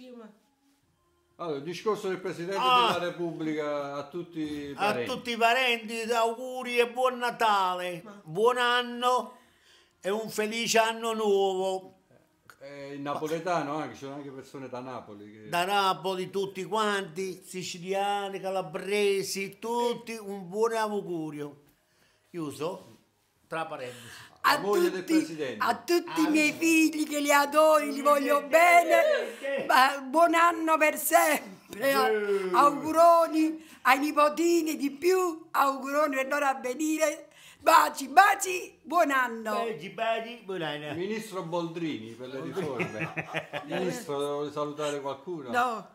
cima? Allora, il discorso del Presidente ah, della Repubblica a tutti i parenti. A tutti i parenti, auguri e buon Natale, Ma... buon anno e un felice anno nuovo. Eh, il napoletano anche, eh, ci sono anche persone da Napoli. Che... Da Napoli tutti quanti, siciliani, calabresi, tutti un buon augurio. Chiuso? Tra parentesi a tutti, a tutti i ah, miei figli che li adoro, li voglio bene, eh, buon anno per sempre, auguroni ai nipotini di più, auguroni per loro avvenire. Baci, baci, buon anno. Baci, baci, buon anno. Ministro Boldrini per le riforme. Ministro, devo salutare qualcuno? No.